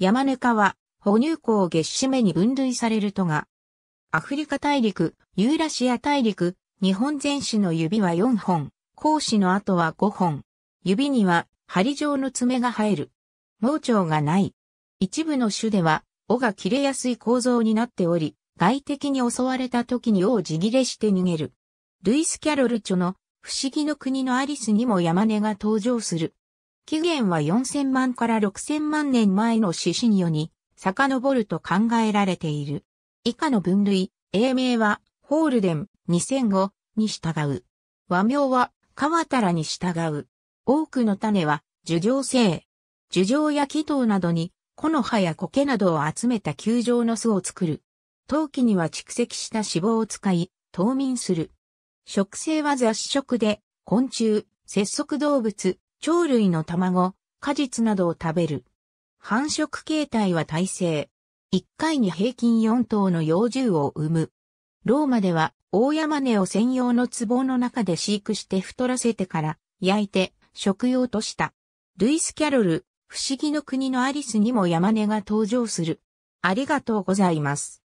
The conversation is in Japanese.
山ネ科は、哺乳綱月締めに分類されるとが、アフリカ大陸、ユーラシア大陸、日本全種の指は4本、甲子の後は5本。指には針状の爪が生える。盲腸がない。一部の種では、尾が切れやすい構造になっており、外敵に襲われた時に尾を地切れして逃げる。ルイス・キャロル著の不思議の国のアリスにも山根が登場する。起源は4000万から6000万年前の獅子によに遡ると考えられている。以下の分類、英名は、ホールデン、2005に従う。和名は、川たらに従う。多くの種は、樹状性。樹状や木頭などに、木の葉や苔などを集めた球状の巣を作る。陶器には蓄積した脂肪を使い、冬眠する。食性は雑食で、昆虫、節足動物、鳥類の卵、果実などを食べる。繁殖形態は耐性。1回に平均4頭の幼獣を産む。ローマでは、大山根を専用の壺の中で飼育して太らせてから、焼いて、食用とした。ルイス・キャロル、不思議の国のアリスにも山根が登場する。ありがとうございます。